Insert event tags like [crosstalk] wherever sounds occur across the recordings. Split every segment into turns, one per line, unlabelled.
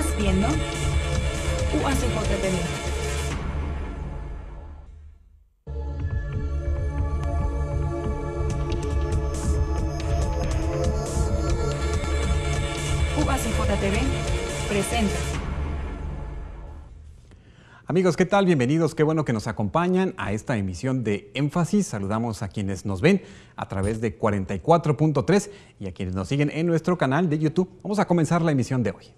estás viendo presente. presenta.
Amigos, ¿qué tal? Bienvenidos, qué bueno que nos acompañan a esta emisión de Énfasis. Saludamos a quienes nos ven a través de 44.3 y a quienes nos siguen en nuestro canal de YouTube. Vamos a comenzar la emisión de hoy.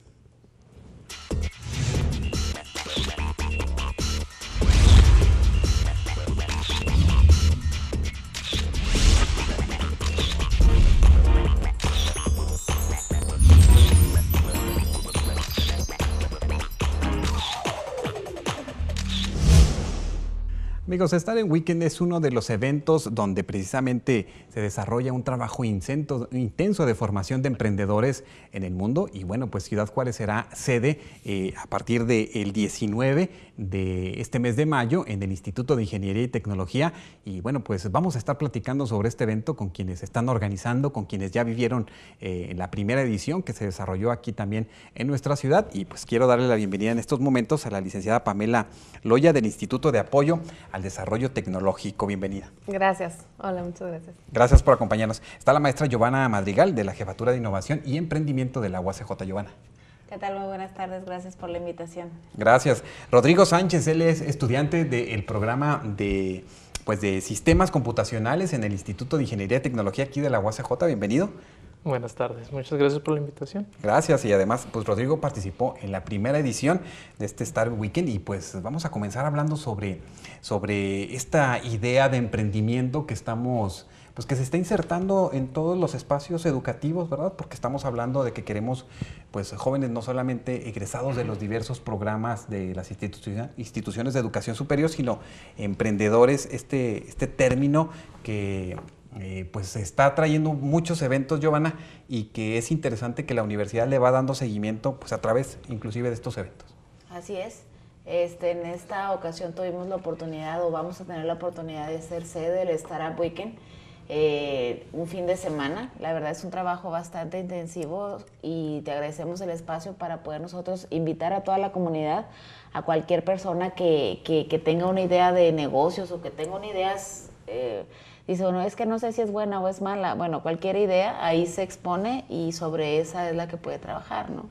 Amigos, estar en Weekend es uno de los eventos donde precisamente se desarrolla un trabajo intenso de formación de emprendedores en el mundo y bueno, pues Ciudad Juárez será sede eh, a partir del 19 de este mes de mayo en el Instituto de Ingeniería y Tecnología y bueno, pues vamos a estar platicando sobre este evento con quienes están organizando, con quienes ya vivieron eh, la primera edición que se desarrolló aquí también en nuestra ciudad y pues quiero darle la bienvenida en estos momentos a la licenciada Pamela Loya del Instituto de Apoyo al desarrollo tecnológico. Bienvenida.
Gracias. Hola, muchas gracias.
Gracias por acompañarnos. Está la maestra Giovanna Madrigal de la Jefatura de Innovación y Emprendimiento de la UACJ. Giovanna.
¿Qué tal? Muy buenas tardes, gracias por la invitación.
Gracias. Rodrigo Sánchez, él es estudiante del programa de, pues de sistemas computacionales en el Instituto de Ingeniería y Tecnología aquí de la UACJ. Bienvenido.
Buenas tardes, muchas gracias por la invitación.
Gracias y además, pues Rodrigo participó en la primera edición de este Star Weekend y pues vamos a comenzar hablando sobre, sobre esta idea de emprendimiento que estamos, pues que se está insertando en todos los espacios educativos, ¿verdad? Porque estamos hablando de que queremos, pues jóvenes no solamente egresados de los diversos programas de las instituciones de educación superior, sino emprendedores, este, este término que eh, pues está trayendo muchos eventos, Giovanna, y que es interesante que la universidad le va dando seguimiento pues a través inclusive de estos eventos.
Así es. Este, en esta ocasión tuvimos la oportunidad o vamos a tener la oportunidad de ser sede del Startup Weekend eh, un fin de semana. La verdad es un trabajo bastante intensivo y te agradecemos el espacio para poder nosotros invitar a toda la comunidad, a cualquier persona que, tenga una idea de negocios o que tenga una idea... Eh, dice, bueno, es que no sé si es buena o es mala. Bueno, cualquier idea ahí se expone y sobre esa es la que puede trabajar, ¿no?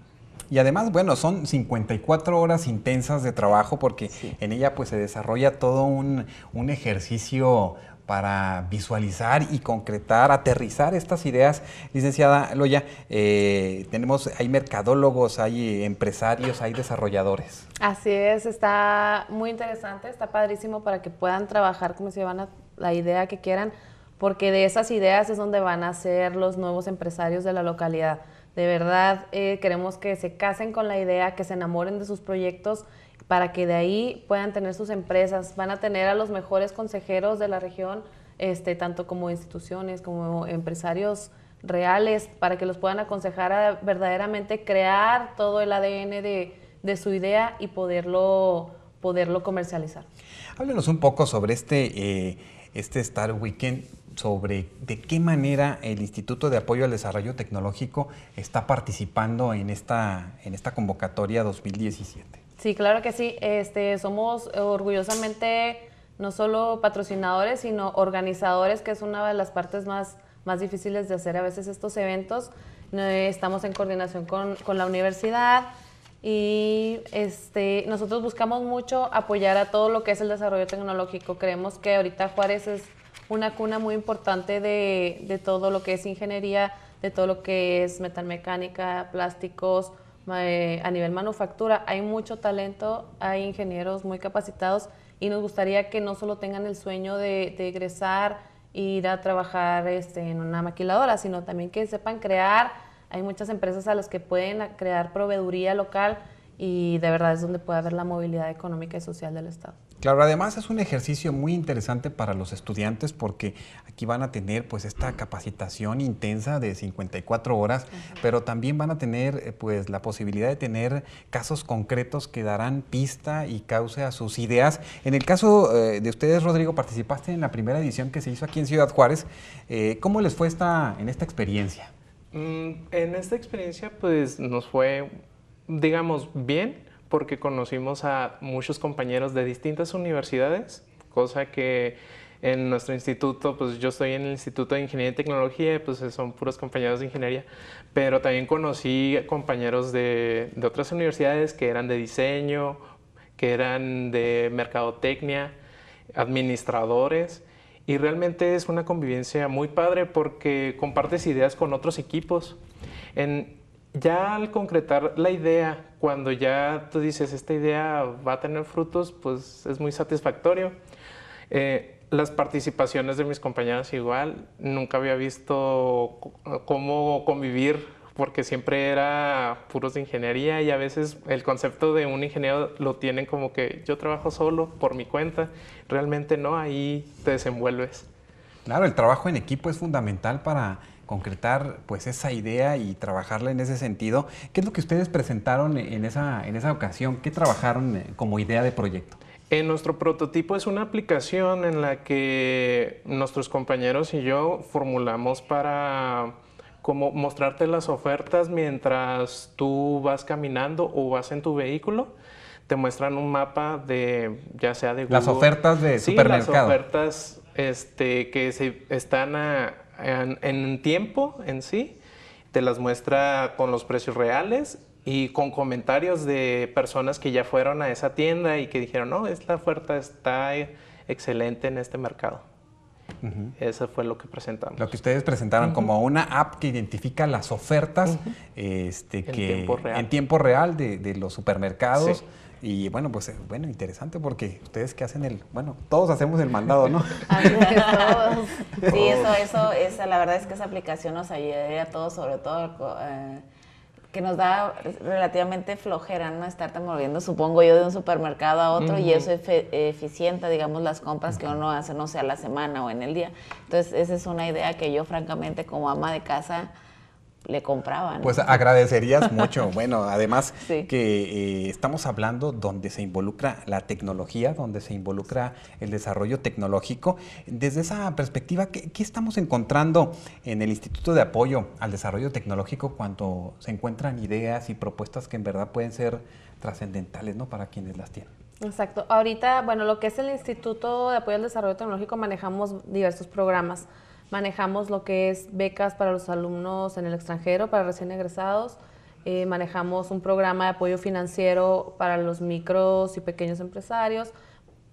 Y además, bueno, son 54 horas intensas de trabajo porque en ella pues se desarrolla todo un, un ejercicio para visualizar y concretar, aterrizar estas ideas. Licenciada Loya, eh, tenemos, hay mercadólogos, hay empresarios, hay desarrolladores.
Así es, está muy interesante, está padrísimo para que puedan trabajar como si van a la idea que quieran, porque de esas ideas es donde van a ser los nuevos empresarios de la localidad. De verdad, eh, queremos que se casen con la idea, que se enamoren de sus proyectos para que de ahí puedan tener sus empresas. Van a tener a los mejores consejeros de la región, este, tanto como instituciones, como empresarios reales, para que los puedan aconsejar a verdaderamente crear todo el ADN de, su idea y poderlo, poderlo comercializar.
Háblenos
un poco sobre este... Eh, este Star Weekend sobre de qué manera el Instituto de Apoyo al Desarrollo Tecnológico está participando en esta, en esta convocatoria 2017.
Sí, claro que sí. Este, somos orgullosamente no solo patrocinadores, sino organizadores, que es una de las partes más, más difíciles de hacer a veces estos eventos. Eh, estamos en coordinación con, con la universidad, y este, nosotros buscamos mucho apoyar a todo lo que es el desarrollo tecnológico. Creemos que ahorita Juárez es una cuna muy importante de, todo lo que es ingeniería, de todo lo que es metalmecánica, plásticos, eh, a nivel manufactura. Hay mucho talento, hay ingenieros muy capacitados y nos gustaría que no solo tengan el sueño de, egresar e ir a trabajar este, en una maquiladora, sino también que sepan crear hay muchas empresas a las que pueden crear proveeduría local y de verdad es donde puede haber la movilidad económica y social del Estado.
Claro, además es un ejercicio muy interesante para los estudiantes porque aquí van a tener pues esta capacitación intensa de 54 horas, pero también van a tener eh, pues la posibilidad de tener casos concretos que darán pista y cause a sus ideas. En el caso eh, de ustedes, Rodrigo, participaste en la primera edición que se hizo aquí en Ciudad Juárez. Eh, ¿Cómo les fue esta, en esta experiencia?
Mm, en esta experiencia pues nos fue, digamos, bien porque conocimos a muchos compañeros de distintas universidades, cosa que en nuestro instituto, pues yo estoy en el Instituto de Ingeniería y Tecnología, pues son puros compañeros de ingeniería, pero también conocí compañeros de, de otras universidades que eran de diseño, que eran de mercadotecnia, administradores, y realmente es una convivencia muy padre porque compartes ideas con otros equipos. En, ya al concretar la idea, cuando ya tú dices esta idea va a tener frutos, pues es muy satisfactorio. Eh, las participaciones de mis compañeras igual, nunca había visto cómo convivir porque siempre era puros de ingeniería y a veces el concepto de un ingeniero lo tienen como que yo trabajo solo por mi cuenta, realmente no, ahí te desenvuelves.
Claro, el trabajo en equipo es fundamental para concretar pues esa idea y trabajarla en ese sentido. ¿Qué es lo que ustedes presentaron en esa, en esa ocasión? ¿Qué trabajaron eh, como idea de proyecto?
En nuestro prototipo es una aplicación en la que nuestros compañeros y yo formulamos para como mostrarte las ofertas mientras tú vas caminando o vas en tu vehículo. Te muestran un mapa de, ya sea de Google. Las ofertas de Las ofertas este, que se están en, en, tiempo en sí. Te las muestra con los precios reales y con comentarios de personas que ya fueron a esa tienda y que dijeron, no, esta oferta está excelente en este mercado. Eso fue lo que presentamos. Lo
que ustedes presentaron como una app que identifica las ofertas este, en, que, tiempo real. en tiempo real de, los supermercados. Y bueno, pues eh, bueno, interesante porque ustedes que hacen el, bueno, todos hacemos el mandado, ¿no? [laughs]
todos. Sí, [laughs] oh. eso, eso, esa, la verdad es que esa aplicación nos ayudaría a todos, sobre todo a que nos da relativamente flojera, ¿no? Estarte moviendo, supongo yo, de un supermercado a otro y eso eficienta, digamos, las compras que uno hace, no sé, la semana o en el día. Entonces, esa es una idea que yo, francamente, como ama de casa, le compraban. Pues agradecerías
mucho. [laughs] bueno, además que eh, estamos hablando donde se involucra la tecnología, donde se involucra el desarrollo tecnológico. Desde esa perspectiva, ¿qué, ¿qué, estamos encontrando en el Instituto de Apoyo al Desarrollo Tecnológico cuando se encuentran ideas y propuestas que en verdad pueden ser trascendentales ¿no? para quienes las tienen?
Exacto. Ahorita, bueno, lo que es el Instituto de Apoyo al Desarrollo Tecnológico manejamos diversos programas manejamos lo que es becas para los alumnos en el extranjero, para recién egresados. Eh, manejamos un programa de apoyo financiero para los micros y pequeños empresarios.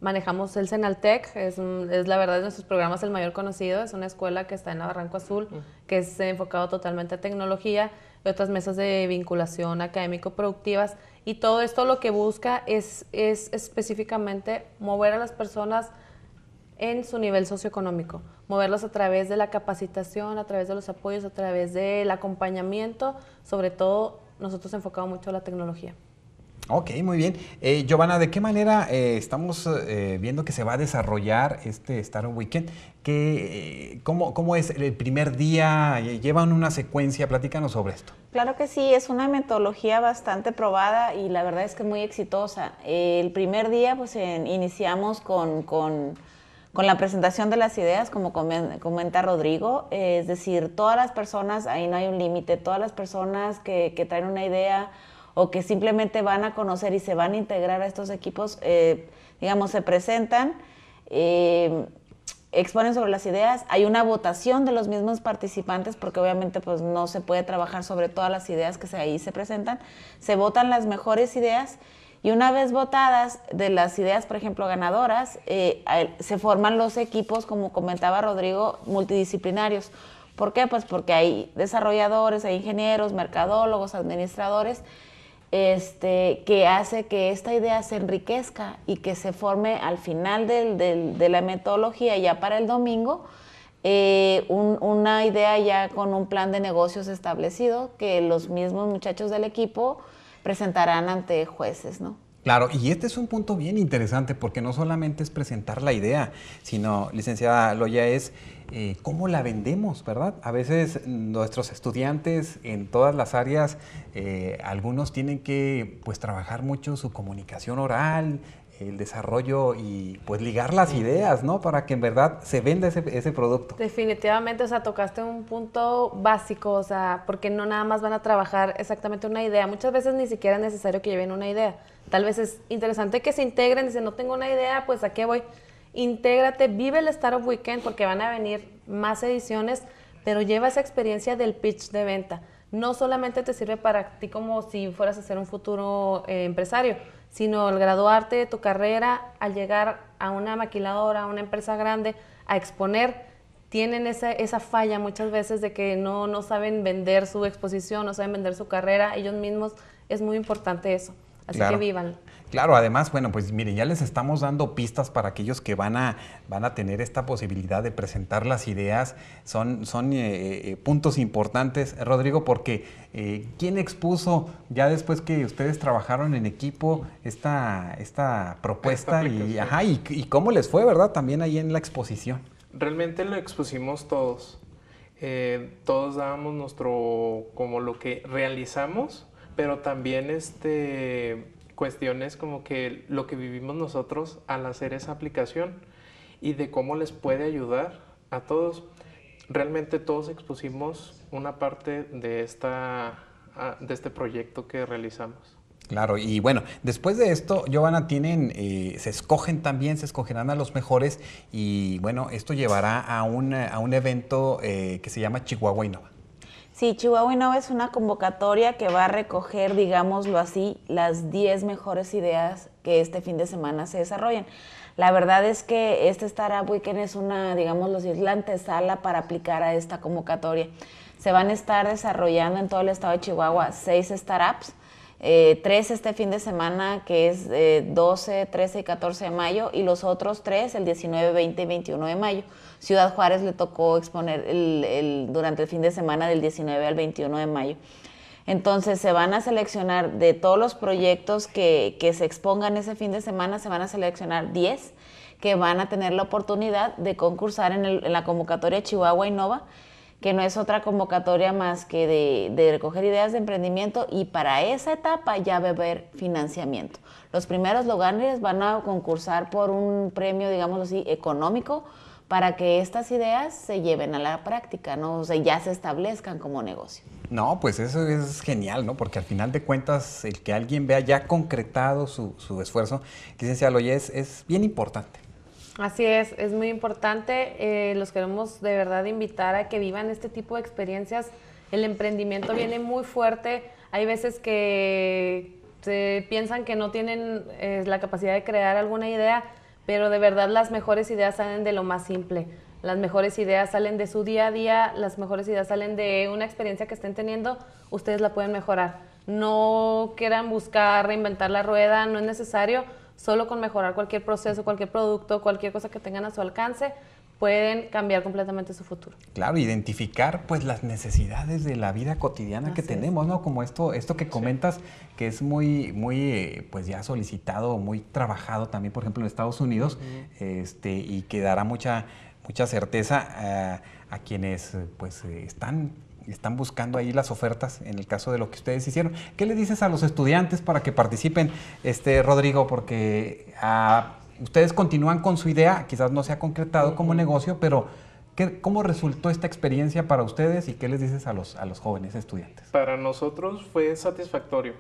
Manejamos el Senaltec, es, es, la verdad de nuestros programas el mayor conocido, es una escuela que está en la Barranco Azul, que es enfocado totalmente a tecnología otras mesas de vinculación académico-productivas. Y todo esto lo que busca es, es específicamente mover a las personas en su nivel socioeconómico, moverlos a través de la capacitación, a través de los apoyos, a través del acompañamiento, sobre todo nosotros enfocamos mucho la tecnología.
Ok, muy bien. Eh, Giovanna, ¿de qué manera eh, estamos eh, viendo que se va a desarrollar este Star Weekend? cómo, cómo, es el primer día? ¿Llevan una secuencia? Platícanos sobre esto.
Claro que sí, es una metodología bastante probada y la verdad es que muy exitosa. el primer día pues iniciamos con, con con la presentación de las ideas, como comenta Rodrigo, eh, es decir, todas las personas, ahí no hay un límite, todas las personas que, traen una idea o que simplemente van a conocer y se van a integrar a estos equipos, eh, digamos, se presentan, eh, exponen sobre las ideas, hay una votación de los mismos participantes, porque obviamente pues, no se puede trabajar sobre todas las ideas que se, ahí se presentan, se votan las mejores ideas y una vez votadas de las ideas, por ejemplo, ganadoras, eh, se forman los equipos, como comentaba Rodrigo, multidisciplinarios. ¿Por qué? Pues porque hay desarrolladores, hay ingenieros, mercadólogos, administradores, este, que hace que esta idea se enriquezca y que se forme al final de la metodología, ya para el domingo, eh, una idea ya con un plan de negocios establecido que los mismos muchachos del equipo presentarán ante jueces, ¿no?
Claro, y este es un punto bien interesante porque no solamente es presentar la idea, sino, licenciada Loya, es eh, cómo la vendemos, ¿verdad? A veces nuestros estudiantes en todas las áreas, eh, algunos tienen que pues trabajar mucho su comunicación oral, el desarrollo y pues ligar las ideas, ¿no? Para que en verdad se venda ese, producto.
Definitivamente, o sea, tocaste un punto básico, o sea, porque no nada más van a trabajar exactamente una idea. Muchas veces ni siquiera es necesario que lleven una idea. Tal vez es interesante que se integren, dicen, no tengo una idea, pues aquí voy. Intégrate, vive el Startup Weekend porque van a venir más ediciones, pero lleva esa experiencia del pitch de venta. No solamente te sirve para ti como si fueras a ser un futuro eh, empresario, sino al graduarte de tu carrera, al llegar a una maquiladora, a una empresa grande, a exponer, tienen esa, esa falla muchas veces de que no, no saben vender su exposición, no saben vender su carrera ellos mismos. Es muy importante eso. Así que vivan
Claro, además, bueno, pues mire, ya les estamos dando pistas para aquellos que van a, van a tener esta posibilidad de presentar las ideas. Son, son eh, eh, puntos importantes, Rodrigo, porque eh, ¿quién expuso ya después que ustedes trabajaron en equipo esta, esta propuesta y, ajá, y, y, cómo les fue, verdad? También ahí en la exposición.
Realmente lo expusimos todos. todos dábamos nuestro, como lo que realizamos, pero también este cuestiones como que lo que vivimos nosotros al hacer esa aplicación y de cómo les puede ayudar a todos. Realmente todos expusimos una parte de, esta, ah, de este proyecto que realizamos.
Claro, y bueno, después de esto, Giovanna, tienen, eh, se escogen también, se escogerán a los mejores y bueno, esto llevará a un, a un evento eh, que se llama Chihuahua Innova.
Sí, Chihuahua Innova es una convocatoria que va a recoger, digámoslo así, las 10 mejores ideas que este fin de semana se desarrollen. La verdad es que este Startup Weekend es una, digamos, los la antesala para aplicar a esta convocatoria. Se van a estar desarrollando en todo el estado de Chihuahua seis startups eh, tres este fin de semana, que es 12, eh, 13 y 14 de mayo, y los otros tres el 19, 20 y 21 de mayo. Ciudad Juárez le tocó exponer durante el fin de semana del 19 al 21 de mayo. Entonces se van a seleccionar de todos los proyectos que, se expongan ese fin de semana, se van a seleccionar 10 que van a tener la oportunidad de concursar en, en la convocatoria Chihuahua Innova que no es otra convocatoria más que de, recoger ideas de emprendimiento y para esa etapa ya va a haber financiamiento. Los primeros lugares van a concursar por un premio, digamos así, económico para que estas ideas se lleven a la práctica, ¿no? O ya se establezcan como negocio.
No, pues eso es genial, ¿no? Porque al final de cuentas, el que alguien vea ya concretado su, esfuerzo, licenciado, oye, es, es bien importante.
Así es, es muy importante. Eh, los queremos de verdad invitar a que vivan este tipo de experiencias. El emprendimiento viene muy fuerte. Hay veces que piensan que no tienen eh, la capacidad de crear alguna idea, pero de verdad las mejores ideas salen de lo más simple. Las mejores ideas salen de su día a día, las mejores ideas salen de una experiencia que estén teniendo, ustedes la pueden mejorar. No quieran buscar reinventar la rueda, no es necesario solo con mejorar cualquier proceso, cualquier producto, cualquier cosa que tengan a su alcance, pueden cambiar completamente su futuro.
Claro, identificar pues las necesidades de la vida cotidiana que tenemos, ¿no? Como esto, esto que comentas que es muy, muy eh, pues ya solicitado, muy trabajado también, por ejemplo, en Estados Unidos, este, y que dará mucha, mucha certeza a, a quienes pues eh, están están buscando ahí las ofertas en el caso de lo que ustedes hicieron. ¿Qué le dices a los estudiantes para que participen, este, Rodrigo? Porque ah, ustedes continúan con su idea, quizás no se ha concretado como negocio, pero ¿qué, ¿cómo resultó esta experiencia para ustedes y qué les dices a los, a los jóvenes estudiantes?
Para nosotros fue satisfactorio,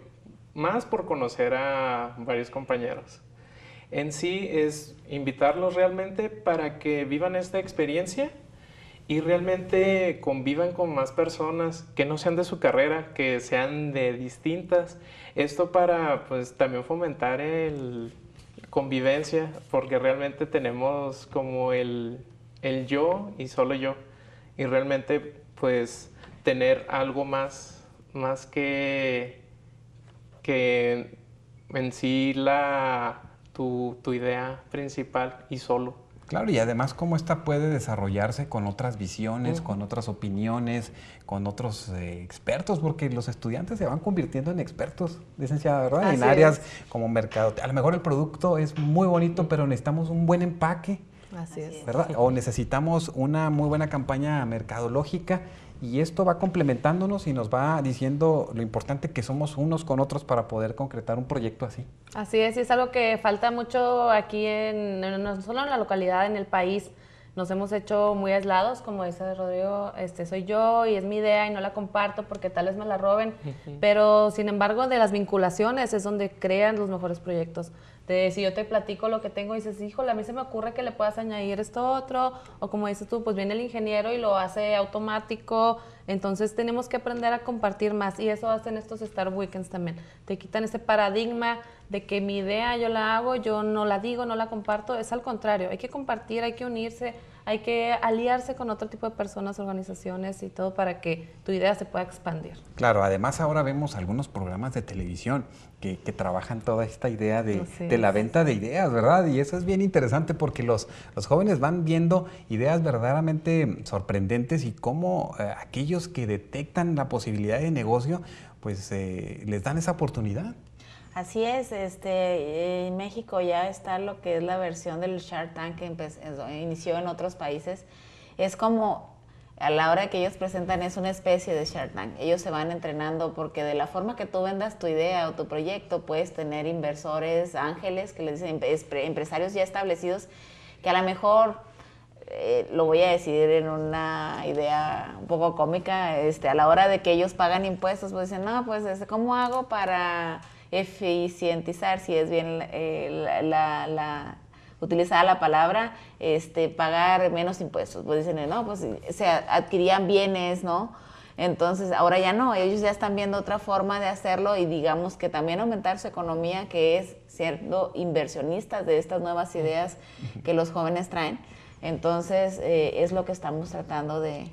más por conocer a varios compañeros en sí es invitarlos realmente para que vivan esta experiencia y realmente convivan con más personas que no sean de su carrera, que sean de distintas. Esto para pues también fomentar el convivencia, porque realmente tenemos como el, yo y solo yo. Y realmente pues tener algo más, más que, que en sí la, tu idea principal y solo.
Claro, y además cómo esta puede desarrollarse con otras visiones, con otras opiniones, con otros eh, expertos, porque los estudiantes se van convirtiendo en expertos, licenciada, ¿verdad? en áreas como mercado. A lo mejor el producto es muy bonito, pero necesitamos un buen empaque. Así es. ¿Verdad? O necesitamos una muy buena campaña mercadológica y esto va complementándonos y nos va diciendo lo importante que somos unos con otros para poder concretar un proyecto así.
Así es, es algo que falta mucho aquí, en, no solo en la localidad, en el país. Nos hemos hecho muy aislados, como dice Rodrigo, este, soy yo y es mi idea y no la comparto porque tal vez me la roben. Pero sin embargo, de las vinculaciones es donde crean los mejores proyectos. Este, si yo te platico lo que tengo y dices, hijo a mí se me ocurre que le puedas añadir esto otro, o como dices tú, pues viene el ingeniero y lo hace automático. Entonces tenemos que aprender a compartir más y eso hacen estos Star Weekends también. Te quitan ese paradigma de que mi idea yo la hago, yo no la digo, no la comparto. Es al contrario, hay que compartir, hay que unirse, hay que aliarse con otro tipo de personas, organizaciones y todo para que tu idea se pueda expandir.
Claro, además ahora vemos algunos programas de televisión que, trabajan toda esta idea de, la venta de ideas, ¿verdad? Y eso es bien interesante porque los, jóvenes van viendo ideas verdaderamente sorprendentes y cómo eh, aquellos que detectan la posibilidad de negocio, pues eh, les dan esa oportunidad.
Así es, este, en México ya está lo que es la versión del Shark Tank que inició en otros países. Es como a la hora que ellos presentan es una especie de Shark Tank. Ellos se van entrenando porque de la forma que tú vendas tu idea o tu proyecto puedes tener inversores, ángeles, que les dicen empresarios ya establecidos, que a lo mejor eh, lo voy a decidir en una idea un poco cómica, este, a la hora de que ellos pagan impuestos, pues dicen, no, pues, este, ¿cómo hago para eficientizar, si es bien eh, la, la, utilizada la palabra, este, pagar menos impuestos. Pues dicen, no, pues se adquirían bienes, ¿no? Entonces, ahora ya no, ellos ya están viendo otra forma de hacerlo y digamos que también aumentar su economía, que es siendo inversionistas de estas nuevas ideas que los jóvenes traen. Entonces, eh, es lo que estamos tratando de,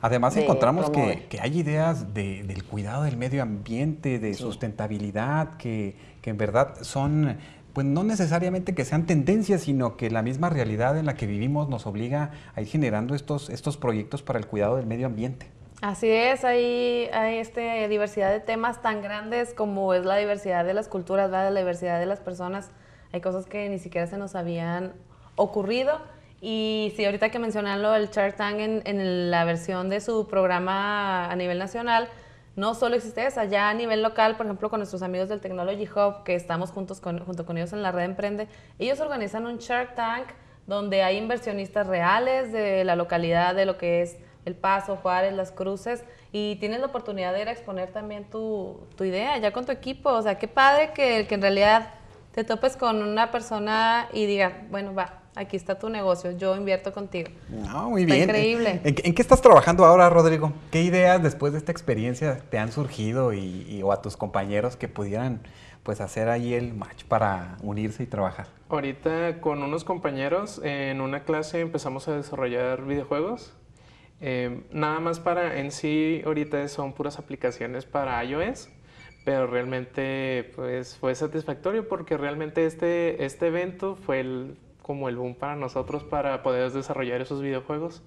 Además encontramos que, hay ideas de, del cuidado del medio ambiente, de sustentabilidad, que, en verdad son, pues no necesariamente que sean tendencias, sino que la misma realidad en la que vivimos nos obliga a ir generando estos, estos proyectos para el cuidado del medio ambiente.
Así es, hay, hay este, diversidad de temas tan grandes como es la diversidad de las culturas, la diversidad de las personas. Hay cosas que ni siquiera se nos habían ocurrido y sí, ahorita que mencionan lo del Shark Tank en, en, la versión de su programa a nivel nacional, no solo existe esa, ya a nivel local, por ejemplo, con nuestros amigos del Technology Hub, que estamos juntos con, junto con ellos en la red Emprende, ellos organizan un Shark Tank donde hay inversionistas reales de la localidad, de lo que es El Paso, Juárez, Las Cruces, y tienes la oportunidad de ir a exponer también tu, idea, ya con tu equipo. O sea, qué padre que, que en realidad te topes con una persona y diga, bueno, va, aquí está tu negocio, yo invierto contigo.
No, ah, muy bien. Increíble. ¿En, qué estás trabajando ahora, Rodrigo? ¿Qué ideas después de esta experiencia te han surgido y, o a tus compañeros que pudieran pues hacer ahí el match para unirse y trabajar?
Ahorita con unos compañeros en una clase empezamos a desarrollar videojuegos. Em, nada más para en sí, ahorita son puras aplicaciones para iOS pero realmente pues, fue satisfactorio porque realmente este, este evento fue el, como el boom para nosotros para poder desarrollar esos videojuegos.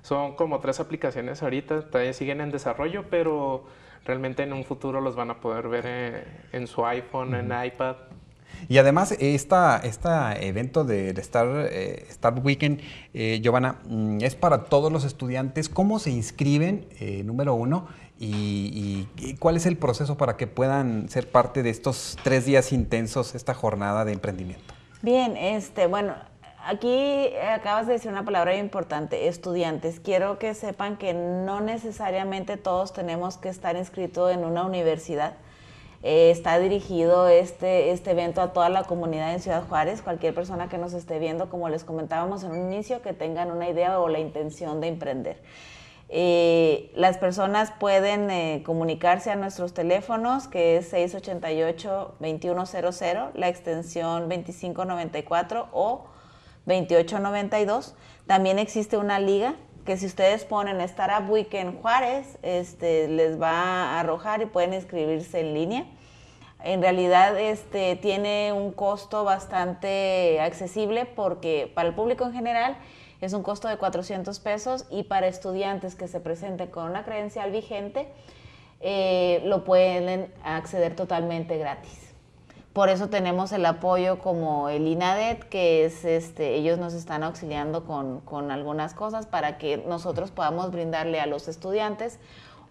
Son como tres aplicaciones ahorita, todavía siguen en desarrollo, pero realmente en un futuro los van a poder ver eh, en, su iPhone, en iPad.
Y además, esta, este evento del eh, Star, Weekend, eh, Giovanna, mm, es para todos los estudiantes. ¿Cómo se inscriben, eh, número uno? y, cuál es el proceso para que puedan ser parte de estos tres días intensos, esta jornada de emprendimiento?
Bien, este, bueno, aquí eh, acabas de decir una palabra importante, estudiantes. Quiero que sepan que no necesariamente todos tenemos que estar inscritos en una universidad. Eh, está dirigido este, este evento a toda la comunidad en Ciudad Juárez, cualquier persona que nos esté viendo, como les comentábamos en un inicio, que tengan una idea o la intención de emprender. Eh, las personas pueden eh, comunicarse a nuestros teléfonos, que es 688-2100, la extensión 2594 o 2892. También existe una liga que si ustedes ponen Startup Weekend Juárez, este, les va a arrojar y pueden inscribirse en línea. En realidad este, tiene un costo bastante accesible porque para el público en general es un costo de 400 pesos y para estudiantes que se presenten con una credencial vigente, eh, lo pueden acceder totalmente gratis. Por eso tenemos el apoyo como el INADET, que es este, ellos nos están auxiliando con, con algunas cosas para que nosotros podamos brindarle a los estudiantes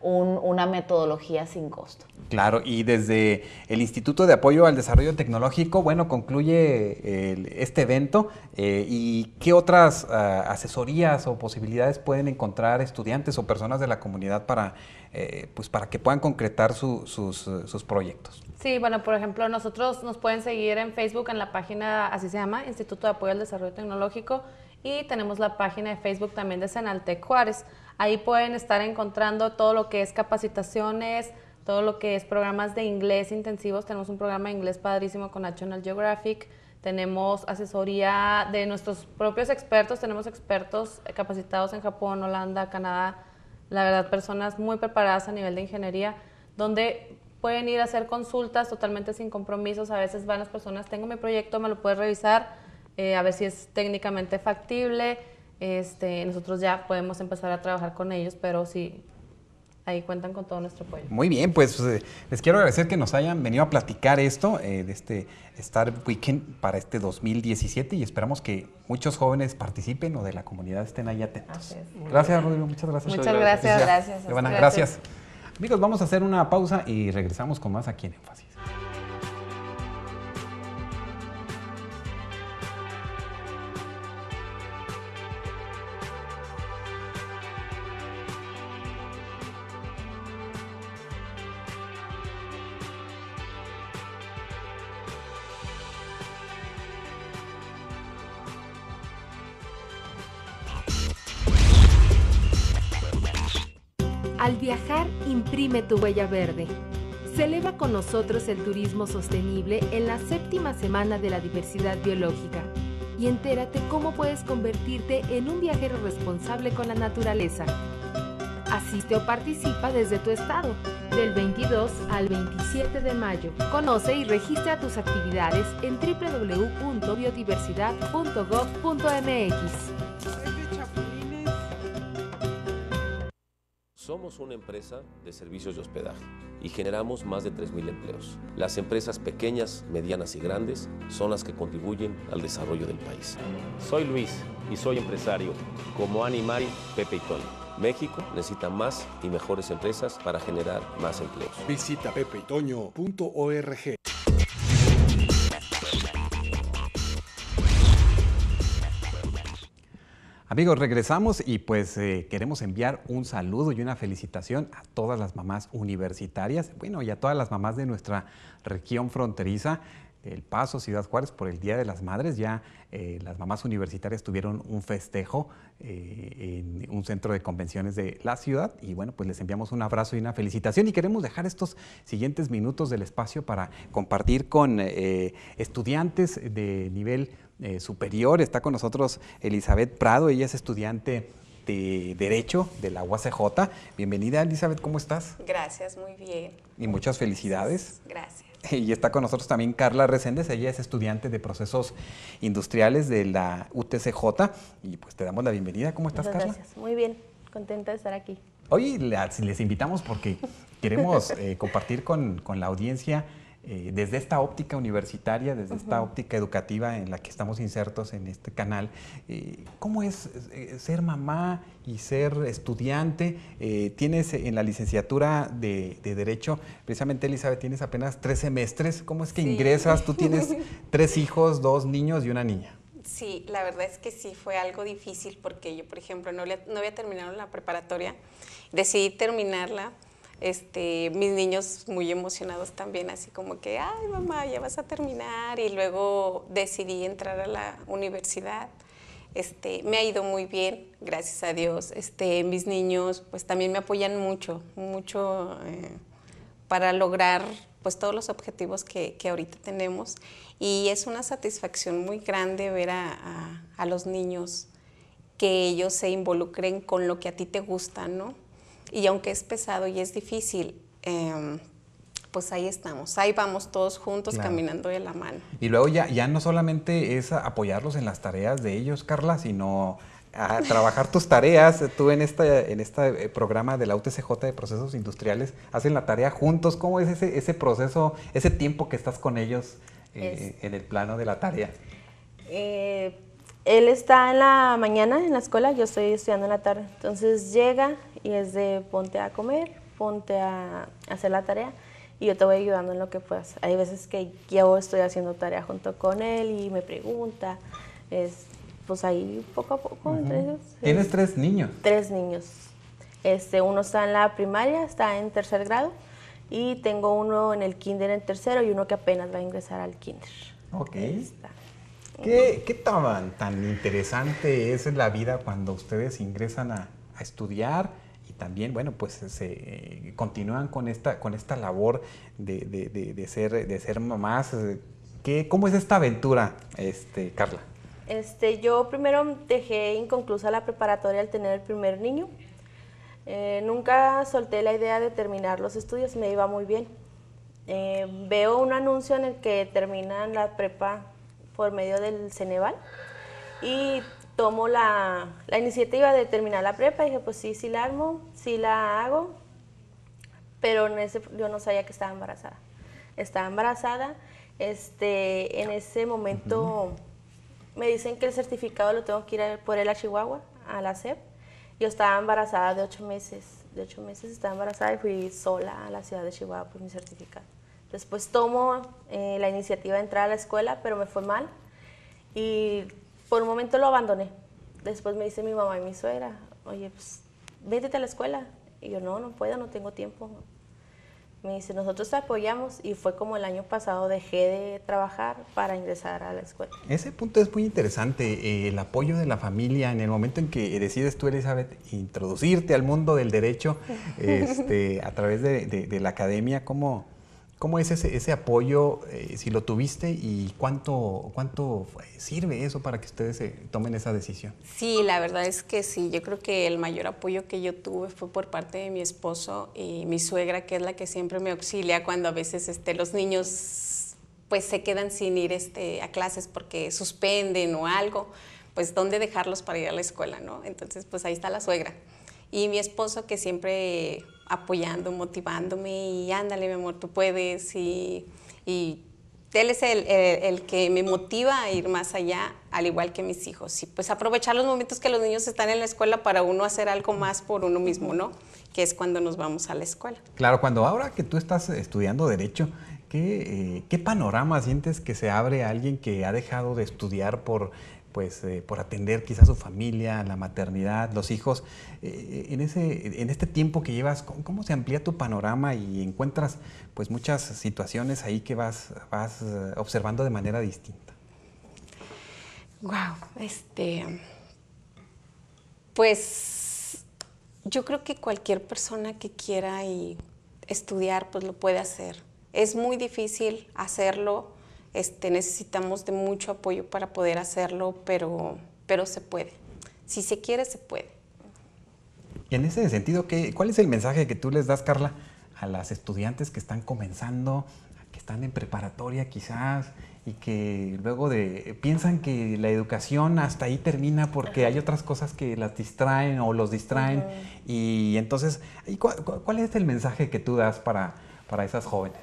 una metodología sin costo.
Claro, y desde el Instituto de Apoyo al Desarrollo Tecnológico, bueno, concluye este evento eh, y qué otras ah, asesorías o posibilidades pueden encontrar estudiantes o personas de la comunidad para, eh, pues, que puedan concretar sus, sus, proyectos.
Sí, bueno, por ejemplo, nosotros nos pueden seguir en Facebook en la página, así se llama, Instituto de Apoyo al Desarrollo Tecnológico, y tenemos la página de Facebook también de Senaltec Juárez. Ahí pueden estar encontrando todo lo que es capacitaciones, todo lo que es programas de inglés intensivos. Tenemos un programa de inglés padrísimo con National Geographic. Tenemos asesoría de nuestros propios expertos. Tenemos expertos capacitados en Japón, Holanda, Canadá. La verdad, personas muy preparadas a nivel de ingeniería, donde pueden ir a hacer consultas totalmente sin compromisos. A veces van las personas, tengo mi proyecto, me lo puedes revisar, eh, a ver si es técnicamente factible este, nosotros ya podemos empezar a trabajar con ellos, pero sí, ahí cuentan con todo nuestro apoyo.
Muy bien, pues eh, les quiero agradecer que nos hayan venido a platicar esto, eh, de este Star Weekend para este 2017 y esperamos que muchos jóvenes participen o de la comunidad estén ahí atentos. Gracias, Rodrigo, muchas gracias. Muchas gracias. Gracias. gracias. gracias. Amigos, vamos a hacer una pausa y regresamos con más aquí en Énfasis.
tu huella verde. Celebra con nosotros el turismo sostenible en la séptima semana de la diversidad biológica y entérate cómo puedes convertirte en un viajero responsable con la naturaleza. Asiste o participa desde tu estado del 22 al 27 de mayo. Conoce y registra tus actividades en www.biodiversidad.gov.mx.
Somos una empresa de servicios de hospedaje y generamos más de 3.000 empleos. Las
empresas pequeñas, medianas y grandes son las que contribuyen al desarrollo del país. Soy Luis y soy empresario, como Animari, Pepe y México necesita
más y mejores empresas para generar más empleos. Visita Pepeitoño.org. Amigos, regresamos y pues eh, queremos enviar un saludo y una felicitación a todas las mamás universitarias, bueno, y a todas las mamás de nuestra región fronteriza. El Paso, Ciudad Juárez, por el Día de las Madres. Ya eh, las mamás universitarias tuvieron un festejo eh, en un centro de convenciones de la ciudad y bueno, pues les enviamos un abrazo y una felicitación y queremos dejar estos siguientes minutos del espacio para compartir con estudiantes de nivel eh, superior. Está con nosotros Elizabeth Prado, ella es estudiante de Derecho de la UACJ. Bienvenida, Elizabeth, ¿cómo estás?
Gracias, muy bien.
Y muchas felicidades. Gracias. Y está con nosotros también Carla Reséndez, ella es estudiante de procesos industriales de la UTCJ. Y pues te damos la bienvenida. ¿Cómo estás, muchas Carla? Gracias,
muy bien, contenta de estar aquí.
Hoy les invitamos porque queremos eh, compartir con, con la audiencia eh, desde esta óptica universitaria, desde esta óptica educativa en la que estamos insertos en este canal, eh, ¿cómo es eh, ser mamá y ser estudiante? tienes en la licenciatura de, Derecho, precisamente Elizabeth, tienes apenas tres semestres, ¿cómo es que ingresas? Tú tienes [laughs] tres hijos, dos niños y una niña.
Sí, la verdad es que sí fue algo difícil porque yo, por ejemplo, no, no había terminado la preparatoria, decidí terminarla este, mis niños muy emocionados también, así como que, ay mamá, ya vas a terminar. Y luego decidí entrar a la universidad. Este, me ha ido muy bien, gracias a Dios. Este, mis niños pues también me apoyan mucho, mucho eh, para lograr pues todos los objetivos que, que, ahorita tenemos. Y es una satisfacción muy grande ver a, a los niños que ellos se involucren con lo que a ti te gusta, ¿no? Y aunque es pesado y es difícil, em, pues ahí estamos, ahí vamos todos juntos caminando de la mano.
Y luego ya, ya no solamente es apoyarlos en las tareas de ellos, Carla, sino trabajar tus tareas. Tú en este, en este programa de la UTCJ de procesos industriales hacen la tarea juntos. ¿Cómo es ese, ese proceso, ese tiempo que estás con ellos eh, en el plano de la tarea?
Eh, él está en la mañana en la escuela, yo estoy estudiando en la tarde. Entonces llega y es de ponte a comer, ponte a hacer la tarea y yo te voy ayudando en lo que puedas. Hay veces que yo estoy haciendo tarea junto con él y me pregunta, es, pues ahí poco a poco ¿Tienes tres niños? Tres niños. Este, uno está en la primaria, está en tercer grado y tengo uno en el kinder en tercero y uno que apenas va a ingresar al kinder.
Ok. Este, ¿Qué, qué tan, tan, interesante es la vida cuando ustedes ingresan a, estudiar y también, bueno, pues se eh, continúan con esta, con esta labor de, ser, de ser mamás? ¿Qué, ¿Cómo es esta aventura, este, Carla?
Este, yo primero dejé inconclusa la preparatoria al tener el primer niño. Eh, nunca solté la idea de terminar los estudios, me iba muy bien. Eh, veo un anuncio en el que terminan la prepa por medio del Ceneval y tomo la, iniciativa de terminar la prepa. Y dije, pues sí, sí la armo, sí la hago, pero en yo no sabía que estaba embarazada. Estaba embarazada. Este, en ese momento me dicen que el certificado lo tengo que ir a, por él a Chihuahua, a la CEP. Yo estaba embarazada de ocho meses. De ocho meses estaba embarazada y fui sola a la ciudad de Chihuahua por mi certificado. Después tomo eh, la iniciativa de entrar a la escuela, pero me fue mal y por un momento lo abandoné. Después me dice mi mamá y mi suegra, oye, pues métete a la escuela. Y yo, no, no puedo, no tengo tiempo. Me dice, nosotros te apoyamos y fue como el año pasado dejé de trabajar para ingresar a la escuela.
Ese punto es muy interesante, eh, el apoyo de la familia en el momento en que decides tú, Elizabeth, introducirte al mundo del derecho [laughs] este, a través de, de la academia, ¿cómo, ¿Cómo es ese, apoyo, eh, si lo tuviste y cuánto, cuánto eh, sirve eso para que ustedes eh, tomen esa decisión?
Sí, la verdad es que sí. Yo creo que el mayor apoyo que yo tuve fue por parte de mi esposo y mi suegra, que es la que siempre me auxilia cuando a veces este, los niños pues se quedan sin ir este, a clases porque suspenden o algo pues dónde dejarlos para ir a la escuela, ¿no? Entonces, pues ahí está la suegra. Y mi esposo que siempre apoyando, motivándome y ándale, mi amor, tú puedes. Y, y él es el, el, que me motiva a ir más allá, al igual que mis hijos. Y pues aprovechar los momentos que los niños están en la escuela para uno hacer algo más por uno mismo, ¿no? Que es cuando nos vamos a la escuela.
Claro, cuando ahora que tú estás estudiando derecho, ¿qué, eh, qué panorama sientes que se abre a alguien que ha dejado de estudiar por pues, eh, por atender quizás su familia, la maternidad, los hijos. Eh, en, este tiempo que llevas, ¿cómo, se amplía tu panorama y encuentras pues, muchas situaciones ahí que vas, vas eh, observando de manera distinta?
Wow, este. Pues yo creo que cualquier persona que quiera y estudiar, pues lo puede hacer. Es muy difícil hacerlo este, necesitamos de mucho apoyo para poder hacerlo, pero, pero se puede. Si se quiere, se puede.
Y en ese sentido, ¿qué, ¿cuál es el mensaje que tú les das, Carla, a las estudiantes que están comenzando, que están en preparatoria quizás, y que luego de, piensan que la educación hasta ahí termina porque hay otras cosas que las distraen o los distraen? Y entonces, ¿cuál es el mensaje que tú das para, para esas jóvenes?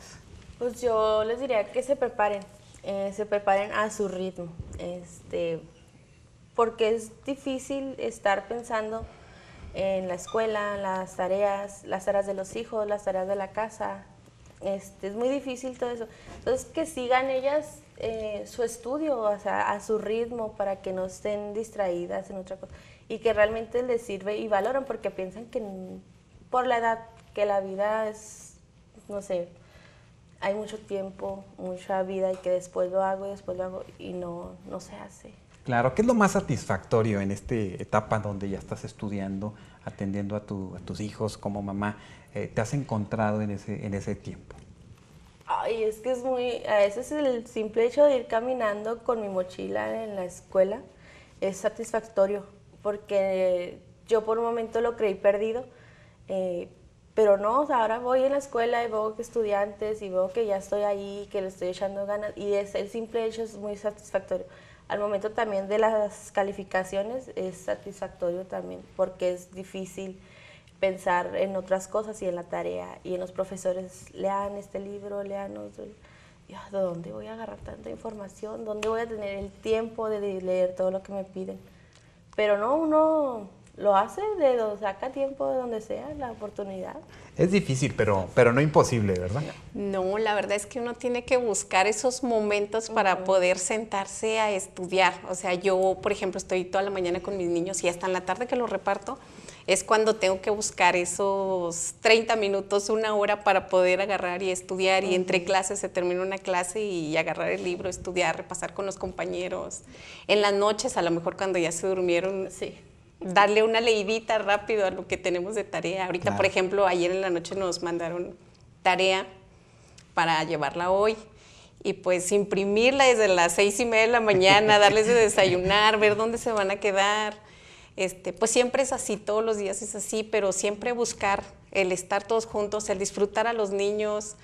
Pues yo les diría que se preparen, eh, se preparen a su ritmo, este, porque es difícil estar pensando en la escuela, las tareas, las tareas de los hijos, las tareas de la casa, este, es muy difícil todo eso. Entonces, que sigan ellas eh, su estudio, a su ritmo, para que no estén distraídas en otra cosa. Y que realmente les sirve y valoran, porque piensan que por la edad, que la vida es, no sé, hay mucho tiempo, mucha vida y que después lo hago y después lo hago y no, no se hace.
Claro, ¿qué es lo más satisfactorio en esta etapa donde ya estás estudiando, atendiendo a, a tus hijos como mamá? Eh, ¿Te has encontrado en ese, en ese tiempo?
Ay, es que es muy, a es el simple hecho de ir caminando con mi mochila en la escuela es satisfactorio, porque yo por un momento lo creí perdido, eh, pero no, ahora voy en la escuela y veo que estudiantes y veo que ya estoy ahí, que le estoy echando ganas y es, el simple hecho es muy satisfactorio. Al momento también de las calificaciones es satisfactorio también porque es difícil pensar en otras cosas y en la tarea y en los profesores, lean este libro, lean otro. Ah, ¿de dónde voy a agarrar tanta información? ¿Dónde voy a tener el tiempo de leer todo lo que me piden? Pero no, uno lo hace de donde saca tiempo, de donde sea la oportunidad.
Es difícil, pero, pero no imposible, ¿verdad?
No, la verdad es que uno tiene que
buscar esos momentos para poder sentarse a estudiar. O sea, yo, por ejemplo, estoy toda la mañana con mis niños y hasta en la tarde que los reparto, es cuando tengo que buscar esos 30 minutos, una hora para poder agarrar y estudiar. Y entre clases se termina una clase y agarrar el libro, estudiar, repasar con los compañeros. En las noches, a lo mejor cuando ya se durmieron, sí darle una leidita rápido a lo que tenemos de tarea. Ahorita, por ejemplo, ayer en la noche nos mandaron tarea para llevarla hoy y pues imprimirla desde las seis y media de la mañana, darles de desayunar, ver dónde se van a quedar. Este, pues siempre es así, todos los días es así, pero siempre buscar el estar todos juntos, el disfrutar a los niños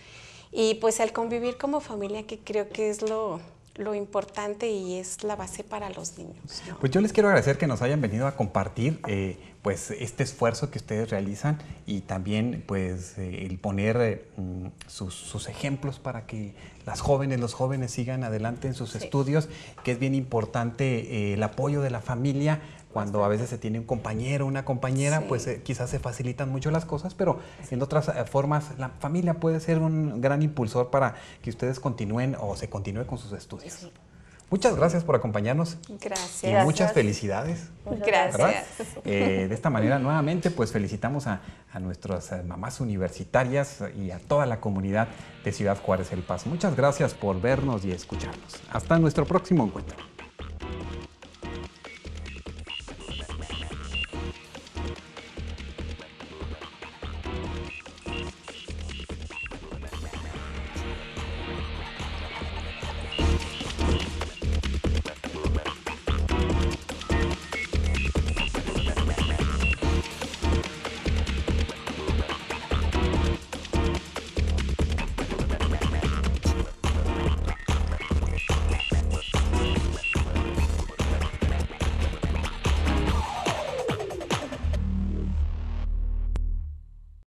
y pues el convivir como familia, que creo que es lo, lo importante y es la base para los niños.
Pues yo les quiero agradecer que nos hayan venido a compartir eh, pues este esfuerzo que ustedes realizan y también pues eh, el poner eh, mm, sus, ejemplos para que las jóvenes, los jóvenes sigan adelante en sus estudios, que es bien importante el apoyo de la familia cuando a veces se tiene un compañero, o una compañera, pues eh, quizás se facilitan mucho las cosas, pero en otras eh, formas la familia puede ser un gran impulsor para que ustedes continúen o se continúe con sus estudios. Muchas gracias por acompañarnos.
Gracias. Y muchas
felicidades. Gracias. Eh, de esta manera, nuevamente, pues felicitamos a, a, nuestras mamás universitarias y a toda la comunidad de Ciudad Juárez El Paz. Muchas gracias por vernos y escucharnos. Hasta nuestro próximo encuentro.